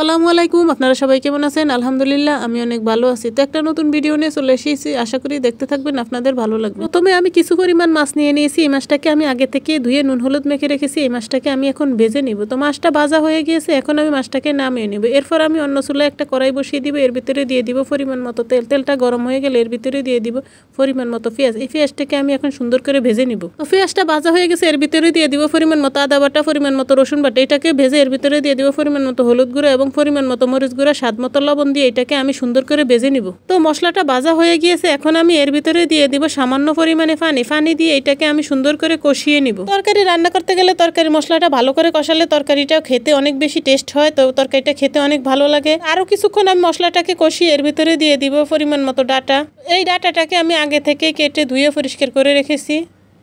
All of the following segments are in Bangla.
সালামু আলাইকুম আপনারা সবাই কেমন আছেন আলহামদুলিল্লাহ আমি অনেক ভালো আছি তো একটা নতুন ভিডিও নিয়ে চলে এসেছি আশা করি দেখতে থাকবেন আপনাদের ভালো লাগবে প্রথমে আমি কিছু পরিমাণ মাছ নিয়ে নিয়েছি এই মাছটাকে আমি আগে থেকে ধুয়ে নুন হলুদ মেখে রেখেছি এই মাছটাকে আমি এখন ভেজে নিব তো মাছটা ভাজা হয়ে গিয়েছে এখন আমি মাছটাকে নামিয়ে নেব এরপর আমি অন্য চুলায় একটা কড়াই বসিয়ে দিব এর ভিতরে দিয়ে দিব পরিমাণ মতো তেল তেলটা গরম হয়ে গেলে এর ভিতরে দিয়ে দিব পরিমাণ মতো পেঁয়াজ এই পেঁয়াজটাকে আমি এখন সুন্দর করে ভেজে নিব তো পেঁয়াজটা ভাজা হয়ে গেছে এর ভিতরে দিয়ে দিব পরিমাণ মতো আদা বাটা পরিমাণ মতো রসুন বাটা এটাকে ভেজে এর ভিতরে দিয়ে দিব পরিমাণ মতো হলুদ গুঁড়ো এবং এবং পরিমাণ মতো মরিচ গুঁড়া স্বাদ মতো লবণ দিয়ে এটাকে আমি সুন্দর করে বেজে নিব তো মশলাটা বাজা হয়ে গিয়েছে এখন আমি এর ভিতরে দিয়ে দিব সামান্য পরিমাণে ফানি ফানি দিয়ে এটাকে আমি সুন্দর করে কষিয়ে নিব তরকারি রান্না করতে গেলে তরকারি মশলাটা ভালো করে কষালে তরকারিটাও খেতে অনেক বেশি টেস্ট হয় তো তরকারিটা খেতে অনেক ভালো লাগে আরও কিছুক্ষণ আমি মশলাটাকে কষিয়ে এর ভিতরে দিয়ে দিব পরিমাণ মতো ডাটা এই ডাটাটাকে আমি আগে থেকে কেটে ধুয়ে পরিষ্কার করে রেখেছি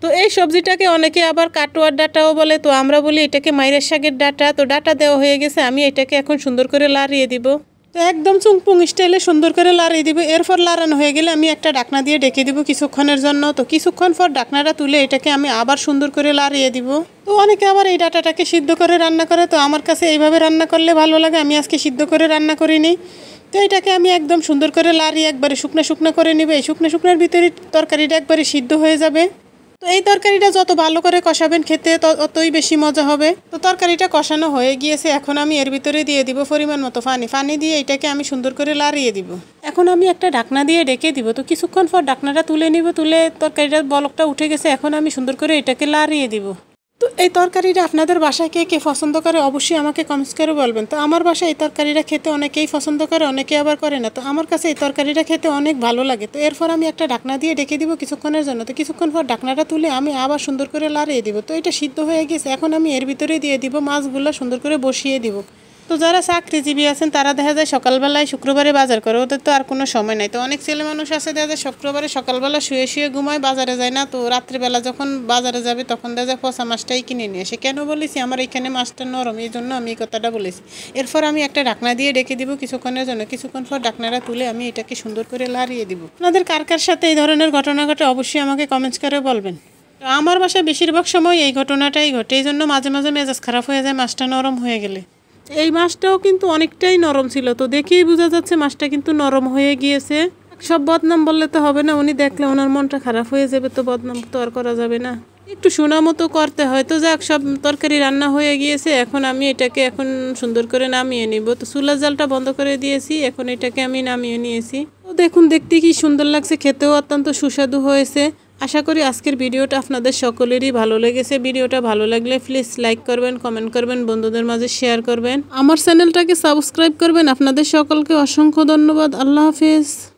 তো এই সবজিটাকে অনেকে আবার কাটোয়ার ডাটাও বলে তো আমরা বলি এটাকে মাইরের শাকের ডাটা তো ডাটা দেওয়া হয়ে গেছে আমি এটাকে এখন সুন্দর করে লাড়িয়ে দিব তো একদম চুংপুং স্টাইলে সুন্দর করে লাড়িয়ে দিব এরপর লাড়ানো হয়ে গেলে আমি একটা ডাকনা দিয়ে ডেকে দিব কিছুক্ষণের জন্য তো কিছুক্ষণ পর ডাকনাটা তুলে এটাকে আমি আবার সুন্দর করে লাড়িয়ে দিব তো অনেকে আবার এই ডাটাটাকে সিদ্ধ করে রান্না করে তো আমার কাছে এইভাবে রান্না করলে ভালো লাগে আমি আজকে সিদ্ধ করে রান্না করিনি তো এটাকে আমি একদম সুন্দর করে লাড়িয়ে একবারে শুকনো শুকনো করে নেব এই শুকনো শুকনোর ভিতরে তরকারিটা একবারে সিদ্ধ হয়ে যাবে তো এই তরকারিটা যত ভালো করে কষাবেন খেতে ততই বেশি মজা হবে তো তরকারিটা কষানো হয়ে গিয়েছে এখন আমি এর ভিতরে দিয়ে দিব পরিমাণ মতো পানি পানি দিয়ে এটাকে আমি সুন্দর করে লাড়িয়ে দিব এখন আমি একটা ঢাকনা দিয়ে ডেকে দিব তো কিছুক্ষণ পর ঢাকনাটা তুলে নিব তুলে তরকারিটার বলকটা উঠে গেছে এখন আমি সুন্দর করে এটাকে লাড়িয়ে দিব তো এই তরকারিটা আপনাদের বাসায় কে কে পছন্দ করে অবশ্যই আমাকে কমেন্টস করে বলবেন তো আমার বাসায় এই তরকারিটা খেতে অনেকেই পছন্দ করে অনেকে আবার করে না তো আমার কাছে এই তরকারিটা খেতে অনেক ভালো লাগে তো এরপর আমি একটা ঢাকনা দিয়ে ডেকে দিব কিছুক্ষণের জন্য তো কিছুক্ষণ পর ঢাকনাটা তুলে আমি আবার সুন্দর করে লাড়িয়ে দিব তো এটা সিদ্ধ হয়ে গেছে এখন আমি এর ভিতরে দিয়ে দিব মাছগুলো সুন্দর করে বসিয়ে দিব তো যারা চাকরিজীবী আছেন তারা দেখা যায় সকালবেলায় শুক্রবারে বাজার করে ওদের তো আর কোনো সময় নাই তো অনেক ছেলে মানুষ আছে দেখা যায় শুক্রবারে সকালবেলা শুয়ে শুয়ে ঘুমায় বাজারে যায় না তো রাত্রিবেলা যখন বাজারে যাবে তখন দেখা যায় পচা মাছটাই কিনে নিয়ে আসে কেন বলেছি আমার এখানে মাছটা নরম এই জন্য আমি এই কথাটা বলেছি এরপর আমি একটা ঢাকনা দিয়ে ডেকে দিব কিছুক্ষণের জন্য কিছুক্ষণ পর ঢাকনাটা তুলে আমি এটাকে সুন্দর করে লাড়িয়ে দিব আপনাদের কার কার সাথে এই ধরনের ঘটনা ঘটে অবশ্যই আমাকে কমেন্টস করে বলবেন আমার বাসায় বেশিরভাগ সময় এই ঘটনাটাই ঘটে এই জন্য মাঝে মাঝে মেজাজ খারাপ হয়ে যায় মাছটা নরম হয়ে গেলে এই মাছটাও কিন্তু অনেকটাই নরম ছিল তো দেখেই বোঝা যাচ্ছে মাছটা কিন্তু নরম হয়ে গিয়েছে সব বদনাম বললে তো হবে না উনি দেখলে ওনার মনটা খারাপ হয়ে যাবে তো বদনাম তো আর করা যাবে না একটু শোনা মতো করতে হয় তো যাক সব তরকারি রান্না হয়ে গিয়েছে এখন আমি এটাকে এখন সুন্দর করে নামিয়ে নিব তো চুলার জালটা বন্ধ করে দিয়েছি এখন এটাকে আমি নামিয়ে নিয়েছি তো দেখুন দেখতে কি সুন্দর লাগছে খেতেও অত্যন্ত সুস্বাদু হয়েছে আশা করি আজকের ভিডিওটা আপনাদের সকলেরই ভালো লেগেছে ভিডিওটা ভালো লাগলে প্লিজ লাইক করবেন কমেন্ট করবেন বন্ধুদের মাঝে শেয়ার করবেন আমার চ্যানেলটাকে সাবস্ক্রাইব করবেন আপনাদের সকলকে অসংখ্য ধন্যবাদ আল্লাহ হাফিজ